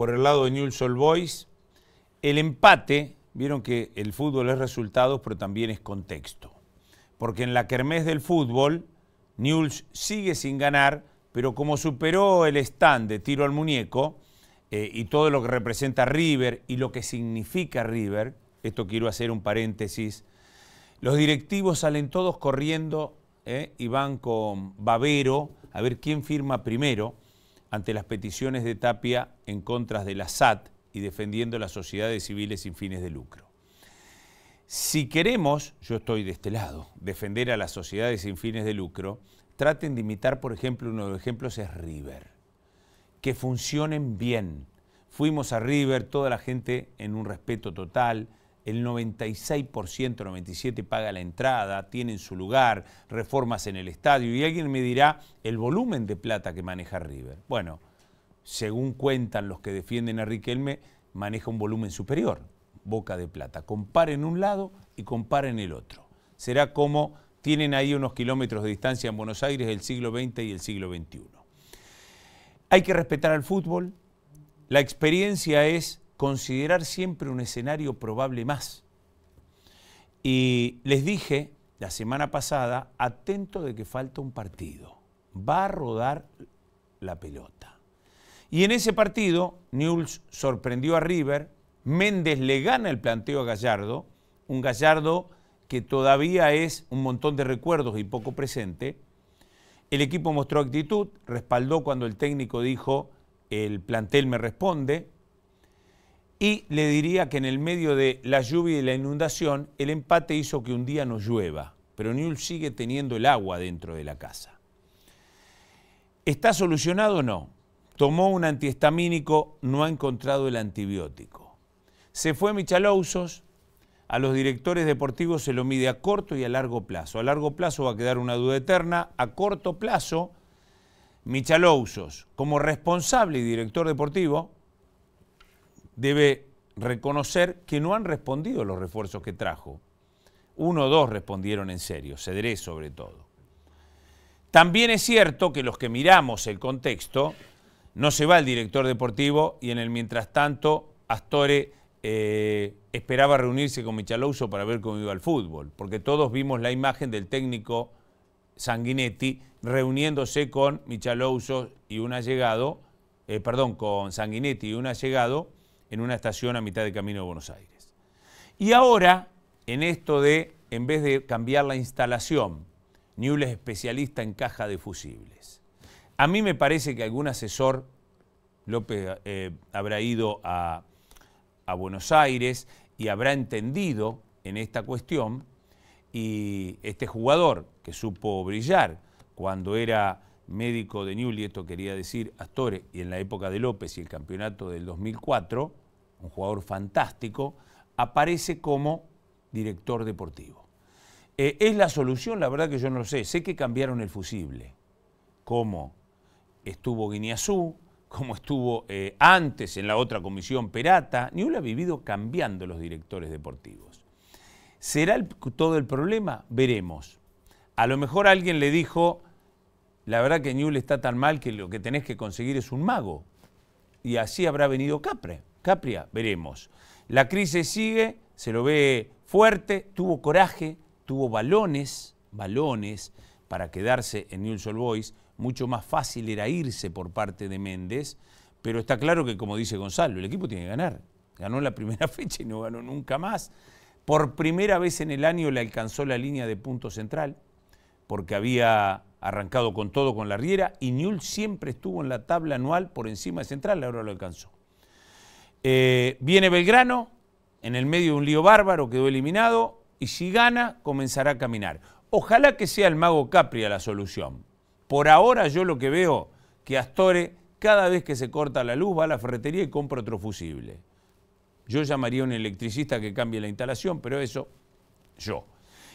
por el lado de Newell's Old Boys. El empate, vieron que el fútbol es resultados, pero también es contexto. Porque en la kermés del fútbol, Newell's sigue sin ganar, pero como superó el stand de tiro al muñeco eh, y todo lo que representa River y lo que significa River, esto quiero hacer un paréntesis, los directivos salen todos corriendo eh, y van con Babero a ver quién firma primero ante las peticiones de Tapia en contra de la SAT y defendiendo las sociedades civiles sin fines de lucro. Si queremos, yo estoy de este lado, defender a las sociedades sin fines de lucro, traten de imitar, por ejemplo, uno de los ejemplos es River. Que funcionen bien. Fuimos a River, toda la gente en un respeto total, el 96%, 97% paga la entrada, tienen su lugar, reformas en el estadio y alguien me dirá el volumen de plata que maneja River. Bueno, según cuentan los que defienden a Riquelme, maneja un volumen superior, Boca de Plata. Comparen un lado y comparen el otro. Será como tienen ahí unos kilómetros de distancia en Buenos Aires el siglo XX y el siglo XXI. Hay que respetar al fútbol. La experiencia es considerar siempre un escenario probable más. Y les dije la semana pasada, atento de que falta un partido. Va a rodar la pelota. Y en ese partido, Newell's sorprendió a River, Méndez le gana el planteo a Gallardo, un Gallardo que todavía es un montón de recuerdos y poco presente. El equipo mostró actitud, respaldó cuando el técnico dijo, el plantel me responde, y le diría que en el medio de la lluvia y la inundación, el empate hizo que un día no llueva, pero Newell sigue teniendo el agua dentro de la casa. ¿Está solucionado o no? Tomó un antihistamínico, no ha encontrado el antibiótico. Se fue Michalousos, a los directores deportivos se lo mide a corto y a largo plazo. A largo plazo va a quedar una duda eterna, a corto plazo, Michalousos, como responsable y director deportivo, debe reconocer que no han respondido los refuerzos que trajo. Uno o dos respondieron en serio, Cedré sobre todo. También es cierto que los que miramos el contexto, no se va el director deportivo y en el mientras tanto Astore eh, esperaba reunirse con Michalouso para ver cómo iba el fútbol, porque todos vimos la imagen del técnico Sanguinetti reuniéndose con Michalouso y un allegado, eh, perdón, con Sanguinetti y un allegado en una estación a mitad de camino de Buenos Aires. Y ahora, en esto de, en vez de cambiar la instalación, Newell es especialista en caja de fusibles. A mí me parece que algún asesor, López, eh, habrá ido a, a Buenos Aires y habrá entendido en esta cuestión y este jugador que supo brillar cuando era médico de y esto quería decir Astore, y en la época de López y el campeonato del 2004, un jugador fantástico, aparece como director deportivo. Eh, ¿Es la solución? La verdad que yo no lo sé. Sé que cambiaron el fusible. ¿Cómo? Estuvo Guineazú, como estuvo eh, antes en la otra comisión Perata. Newly ha vivido cambiando los directores deportivos. ¿Será todo el problema? Veremos. A lo mejor alguien le dijo la verdad que Newell está tan mal que lo que tenés que conseguir es un mago. Y así habrá venido Capre. Capria, veremos. La crisis sigue, se lo ve fuerte, tuvo coraje, tuvo balones, balones para quedarse en Newell's Old Boys. Mucho más fácil era irse por parte de Méndez, pero está claro que, como dice Gonzalo, el equipo tiene que ganar. Ganó la primera fecha y no ganó nunca más. Por primera vez en el año le alcanzó la línea de punto central, porque había arrancado con todo con la Riera y Newell siempre estuvo en la tabla anual por encima de Central, ahora lo alcanzó. Eh, viene Belgrano, en el medio de un lío bárbaro, quedó eliminado y si gana comenzará a caminar. Ojalá que sea el mago Capria la solución. Por ahora yo lo que veo que Astore cada vez que se corta la luz va a la ferretería y compra otro fusible. Yo llamaría a un electricista que cambie la instalación, pero eso yo.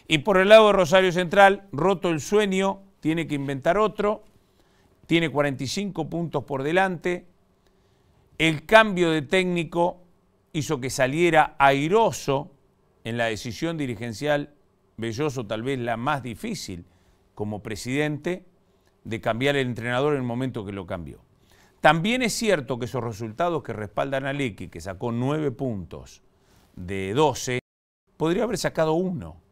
Y por el lado de Rosario Central, roto el sueño, tiene que inventar otro, tiene 45 puntos por delante, el cambio de técnico hizo que saliera airoso en la decisión dirigencial, Belloso tal vez la más difícil como presidente, de cambiar el entrenador en el momento que lo cambió. También es cierto que esos resultados que respaldan a Lecky, que sacó 9 puntos de 12, podría haber sacado uno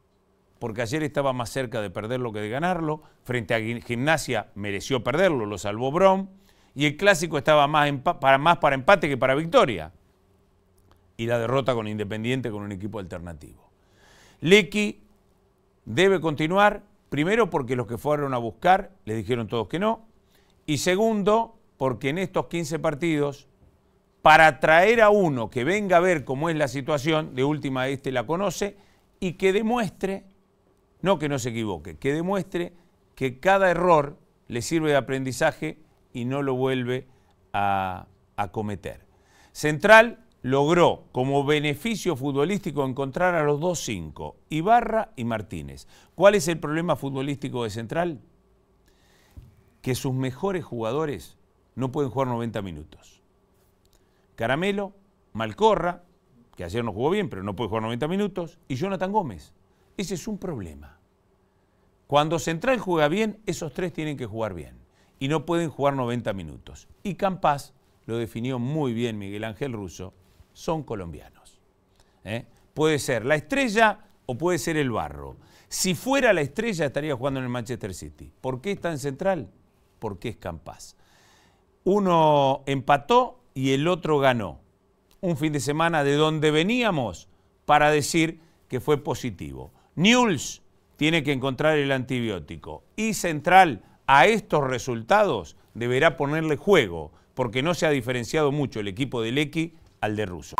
porque ayer estaba más cerca de perderlo que de ganarlo, frente a Gimnasia mereció perderlo, lo salvó Brom, y el clásico estaba más, para, más para empate que para victoria, y la derrota con Independiente con un equipo alternativo. Lecky debe continuar, primero porque los que fueron a buscar les dijeron todos que no, y segundo porque en estos 15 partidos, para traer a uno que venga a ver cómo es la situación, de última este la conoce, y que demuestre no que no se equivoque, que demuestre que cada error le sirve de aprendizaje y no lo vuelve a, cometer. Central logró como beneficio futbolístico encontrar a los dos cinco, Ibarra y Martínez. ¿Cuál es el problema futbolístico de Central? Que sus mejores jugadores no pueden jugar 90 minutos. Caramelo, Malcorra, que ayer no jugó bien, pero no puede jugar 90 minutos, y Jonathan Gómez. Ese es un problema. Cuando Central juega bien, esos tres tienen que jugar bien. Y no pueden jugar 90 minutos. Y Campas, lo definió muy bien Miguel Ángel Russo, son colombianos. ¿eh? Puede ser la estrella o puede ser el barro. Si fuera la estrella estaría jugando en el Manchester City. ¿Por qué está en Central? Porque es Campas. Uno empató y el otro ganó. Un fin de semana de donde veníamos para decir que fue positivo. News tiene que encontrar el antibiótico y Central a estos resultados deberá ponerle juego porque no se ha diferenciado mucho el equipo de Lecky al de Russo.